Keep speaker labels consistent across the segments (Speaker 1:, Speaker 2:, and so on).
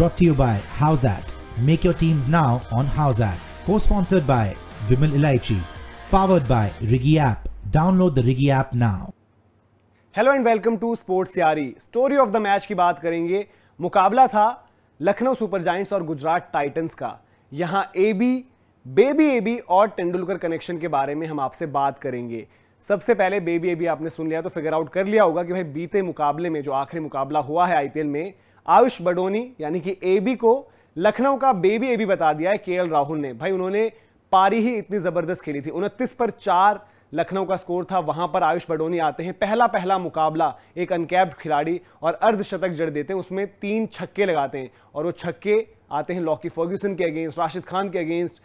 Speaker 1: brought to you by How's That. Make your teams now on How's That. Co-sponsored by Vimal Ilaichi. Powered by Riggy App. Download the Riggy App now. Hello and welcome to sports Yaari story of the match की बात करेंगे मुकाबला था Lucknow super Giants और Gujarat titans का यहाँ A B baby A B और Tendulkar connection के बारे में हम आपसे बात करेंगे सबसे पहले बेबी ए बी आपने सुन लिया तो फिगर आउट कर लिया होगा कि भाई बीते मुकाबले में जो आखिरी मुकाबला हुआ है आईपीएल में आयुष बडोनी यानी कि एबी को लखनऊ का बेबी एबी बता दिया है के राहुल ने भाई उन्होंने पारी ही इतनी ज़बरदस्त खेली थी उनतीस पर चार लखनऊ का स्कोर था वहां पर आयुष बडोनी आते हैं पहला पहला मुकाबला एक अनकैप्ड खिलाड़ी और अर्धशतक जड़ देते हैं उसमें तीन छक्के लगाते हैं और वो छक्के आते हैं लॉकी फर्ग्यूसन के अगेंस्ट राशिद खान के against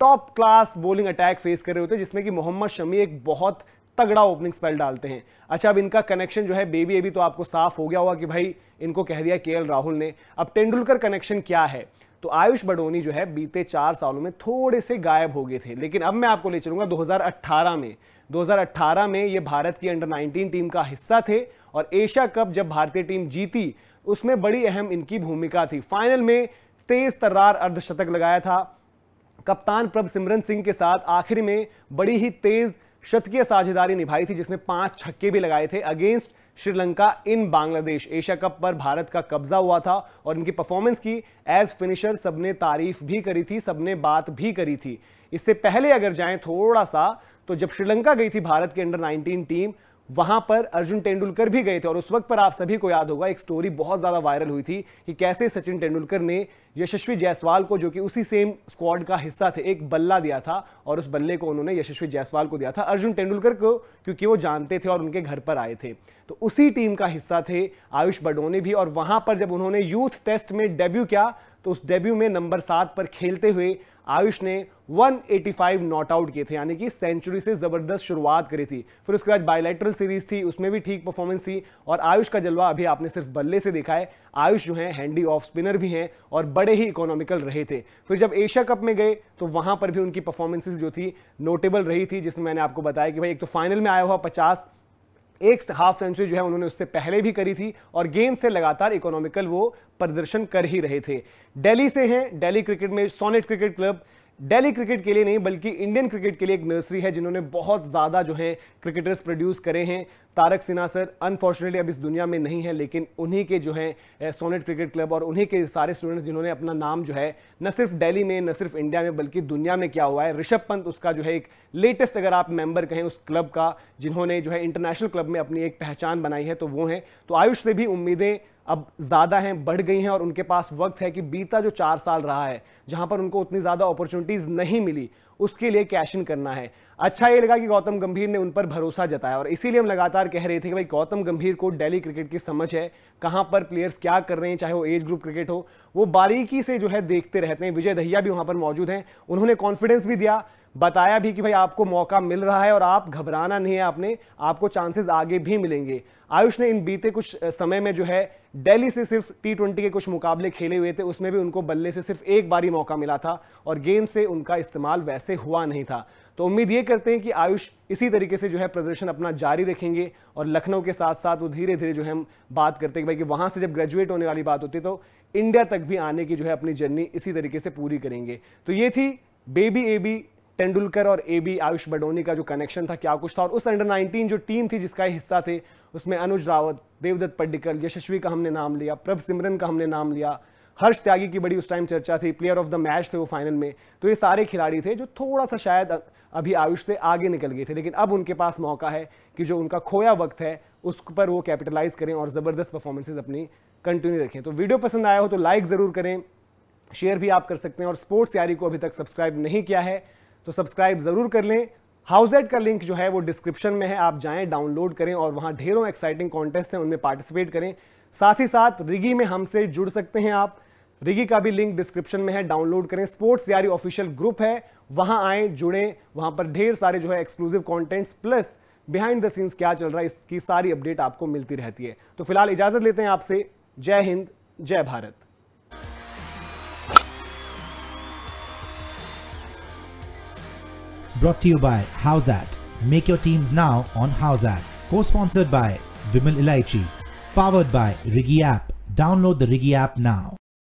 Speaker 1: top class bowling attack face कर रहे होते हैं जिसमें कि मोहम्मद शमी एक बहुत तगड़ा ओपनिंग स्पेल डालते हैं अच्छा अब इनका कनेक्शन जो है बेबी अभी तो आपको साफ हो गया होगा कि भाई इनको कह दिया के राहुल ने अब तेंडुलकर कनेक्शन क्या है तो आयुष बडोनी जो है बीते चार सालों में थोड़े से गायब हो गए थे लेकिन अब मैं आपको ले चलूंगा 2018 में 2018 में ये भारत की अंडर 19 टीम का हिस्सा थे और एशिया कप जब भारतीय टीम जीती उसमें बड़ी अहम इनकी भूमिका थी फाइनल में तेज तर्रार अर्धशतक लगाया था कप्तान प्रभ सिमरन सिंह के साथ आखिर में बड़ी ही तेज़ शतकीय साझेदारी निभाई थी जिसने पांच छक्के भी लगाए थे against Sri Lanka in Bangladesh Asia cup पर भारत का कब्जा हुआ था और इनकी परफॉर्मेंस की एज फिनिशर सबने तारीफ भी करी थी सबने बात भी करी थी इससे पहले अगर जाएं थोड़ा सा तो जब श्रीलंका गई थी भारत की अंडर 19 टीम वहां पर अर्जुन तेंदुलकर भी गए थे और उस वक्त पर आप सभी को याद होगा एक स्टोरी बहुत ज्यादा वायरल हुई थी कि कैसे सचिन तेंदुलकर ने यशस्वी जायसवाल को जो कि उसी सेम स्क्वाड का हिस्सा थे एक बल्ला दिया था और उस बल्ले को उन्होंने यशस्वी जायसवाल को दिया था अर्जुन तेंदुलकर को क्योंकि वो जानते थे और उनके घर पर आए थे तो उसी टीम का हिस्सा थे आयुष बडोने भी और वहां पर जब उन्होंने यूथ टेस्ट में डेब्यू किया तो उस डेब्यू में नंबर सात पर खेलते हुए आयुष ने 185 नॉट आउट किए थे यानी कि सेंचुरी से ज़बरदस्त शुरुआत करी थी फिर उसके बाद बायलैटरल सीरीज थी उसमें भी ठीक परफॉर्मेंस थी और आयुष का जलवा अभी आपने सिर्फ बल्ले से देखा है आयुष जो है हैंडी ऑफ स्पिनर भी हैं और बड़े ही इकोनॉमिकल रहे थे फिर जब एशिया कप में गए तो वहाँ पर भी उनकी परफॉर्मेंसेज जो थी नोटेबल रही थी जिसमें मैंने आपको बताया कि भाई एक तो फाइनल में आया हुआ पचास एक हाफ सेंचुरी जो है उन्होंने उससे पहले भी करी थी और गेंद से लगातार इकोनॉमिकल वो प्रदर्शन कर ही रहे थे दिल्ली से हैं दिल्ली क्रिकेट में Sonnet cricket club Delhi cricket के लिए नहीं बल्कि इंडियन क्रिकेट के लिए एक नर्सरी है जिन्होंने बहुत ज़्यादा जो है क्रिकेटर्स प्रोड्यूस करे हैं तारक सिन्हा सर अनफॉर्चुनेटली अब इस दुनिया में नहीं है लेकिन उन्हीं के जो है सोनेट क्रिकेट क्लब और उन्हीं के सारे स्टूडेंट्स जिन्होंने अपना नाम जो है न सिर्फ दिल्ली में न सिर्फ इंडिया में बल्कि दुनिया में क्या हुआ है ऋषभ पंत उसका जो है एक लेटेस्ट अगर आप मेंबर कहें उस क्लब का जिन्होंने जो है इंटरनेशनल क्लब में अपनी एक पहचान बनाई है तो वो हैं तो आयुष से भी उम्मीदें अब ज़्यादा हैं बढ़ गई हैं और उनके पास वक्त है कि बीता जो चार साल रहा है जहाँ पर उनको उतनी ज़्यादा अपॉर्चुनिटीज़ नहीं मिली उसके लिए कैश इन करना है अच्छा ये लगा कि गौतम गंभीर ने उन पर भरोसा जताया और इसीलिए हम लगातार कह रहे थे कि भाई गौतम गंभीर को डेली क्रिकेट की समझ है कहाँ पर प्लेयर्स क्या कर रहे हैं चाहे वो एज ग्रुप क्रिकेट हो वो बारीकी से जो है देखते रहते हैं विजय दहिया भी वहाँ पर मौजूद हैं उन्होंने कॉन्फिडेंस भी दिया बताया भी कि भाई आपको मौका मिल रहा है और आप घबराना नहीं है आपने आपको चांसेस आगे भी मिलेंगे आयुष ने इन बीते कुछ समय में जो है दिल्ली से सिर्फ टी ट्वेंटी के कुछ मुकाबले खेले हुए थे उसमें भी उनको बल्ले से सिर्फ एक बार ही मौका मिला था और गेंद से उनका इस्तेमाल वैसे हुआ नहीं था तो उम्मीद ये करते हैं कि आयुष इसी तरीके से जो है प्रदर्शन अपना जारी रखेंगे और लखनऊ के साथ साथ वो धीरे धीरे जो है हम बात करते हैं भाई कि वहाँ से जब ग्रेजुएट होने वाली बात होती है तो इंडिया तक भी आने की जो है अपनी जर्नी इसी तरीके से पूरी करेंगे तो ये थी बेबी ए बी तेंदुलकर और ए बी आयुष बडोनी का जो कनेक्शन था क्या कुछ था और उस अंडर 19 जो टीम थी जिसका हिस्सा थे उसमें अनुज रावत देवदत्त पड्डिकल यशस्वी का हमने नाम लिया प्रभ सिमरन का हमने नाम लिया हर्ष त्यागी की बड़ी उस टाइम चर्चा थी प्लेयर ऑफ द मैच थे वो फाइनल में तो ये सारे खिलाड़ी थे जो थोड़ा सा शायद अभी आयुष से आगे निकल गए थे लेकिन अब उनके पास मौका है कि जो उनका खोया वक्त है उस पर वो कैपिटलाइज करें और ज़बरदस्त परफॉर्मेंसेज अपनी कंटिन्यू रखें तो वीडियो पसंद आया हो तो लाइक ज़रूर करें शेयर भी आप कर सकते हैं और स्पोर्ट्स तैयारी को अभी तक सब्सक्राइब नहीं किया है तो सब्सक्राइब ज़रूर कर लें हाउस एड का लिंक जो है वो डिस्क्रिप्शन में है आप जाएं डाउनलोड करें और वहाँ ढेरों एक्साइटिंग कॉन्टेस्ट हैं उनमें पार्टिसिपेट करें साथ ही साथ रिगी में हमसे जुड़ सकते हैं आप रिगी का भी लिंक डिस्क्रिप्शन में है डाउनलोड करें स्पोर्ट्स यारी ऑफिशियल ग्रुप है वहाँ आएँ जुड़ें वहाँ पर ढेर सारे जो है exclusive contents plus behind the scenes क्या चल रहा है इसकी सारी अपडेट आपको मिलती रहती है तो फिलहाल इजाज़त लेते हैं आपसे जय हिंद जय Bharat Brought to you by How's That. Make your teams now on How's That. Co-sponsored by Vimal Ilaichi. Powered by Riggy App. Download the Riggy app now.